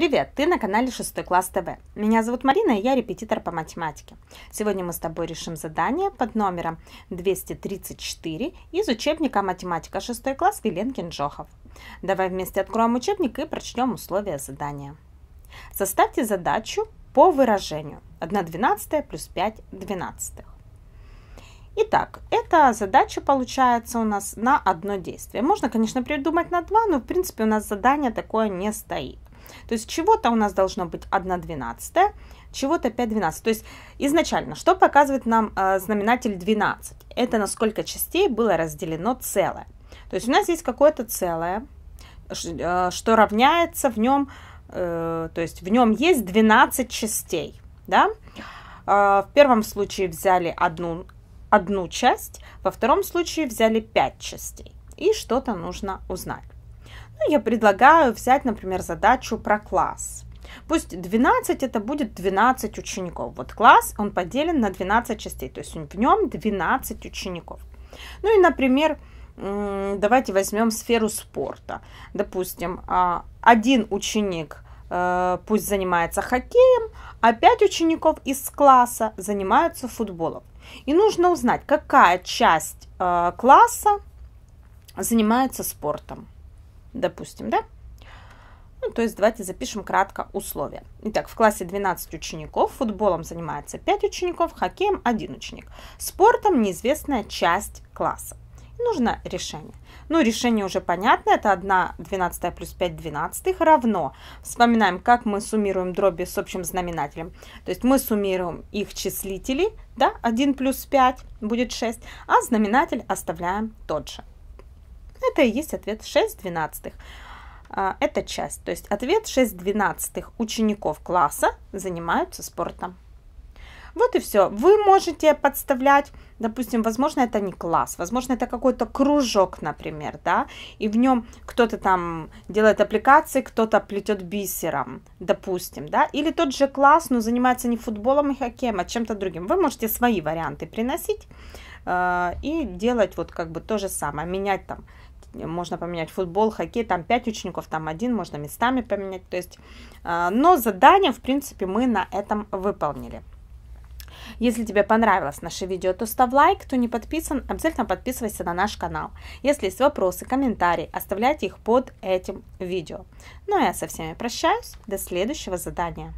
Привет, ты на канале 6 класс ТВ. Меня зовут Марина, и я репетитор по математике. Сегодня мы с тобой решим задание под номером 234 из учебника «Математика 6 класс» Виленкин Джохов. Давай вместе откроем учебник и прочтем условия задания. Составьте задачу по выражению 1 12 плюс 5 12. Итак, эта задача получается у нас на одно действие. Можно, конечно, придумать на два, но в принципе у нас задание такое не стоит. То есть чего-то у нас должно быть 1 двенадцатая, чего-то 5 12. То есть изначально, что показывает нам э, знаменатель 12? Это на сколько частей было разделено целое. То есть у нас есть какое-то целое, э, что равняется в нем, э, то есть в нем есть 12 частей. Да? Э, в первом случае взяли одну, одну часть, во втором случае взяли 5 частей. И что-то нужно узнать. Ну, я предлагаю взять, например, задачу про класс. Пусть 12 это будет 12 учеников. Вот класс, он поделен на 12 частей, то есть в нем 12 учеников. Ну и, например, давайте возьмем сферу спорта. Допустим, а, один ученик э, пусть занимается хоккеем, а 5 учеников из класса занимаются футболом. И нужно узнать, какая часть э, класса занимается спортом допустим, да? Ну, то есть давайте запишем кратко условия. Итак, в классе 12 учеников, футболом занимается 5 учеников, хоккеем 1 ученик. Спортом неизвестная часть класса. нужно решение. Ну, решение уже понятно, это 1 12 плюс 5 12 равно. Вспоминаем, как мы суммируем дроби с общим знаменателем. То есть мы суммируем их числители, да, 1 плюс 5 будет 6, а знаменатель оставляем тот же. Это и есть ответ 6 двенадцатых. А, это часть. То есть ответ 6 двенадцатых учеников класса занимаются спортом. Вот и все. Вы можете подставлять, допустим, возможно, это не класс, возможно, это какой-то кружок, например, да, и в нем кто-то там делает аппликации, кто-то плетет бисером, допустим, да, или тот же класс, но занимается не футболом и хоккеем, а чем-то другим. Вы можете свои варианты приносить э, и делать вот как бы то же самое, менять там можно поменять футбол, хоккей, там 5 учеников, там один, можно местами поменять, то есть, а, но задание, в принципе, мы на этом выполнили. Если тебе понравилось наше видео, то ставь лайк, кто не подписан, обязательно подписывайся на наш канал. Если есть вопросы, комментарии, оставляйте их под этим видео. Ну а я со всеми прощаюсь, до следующего задания.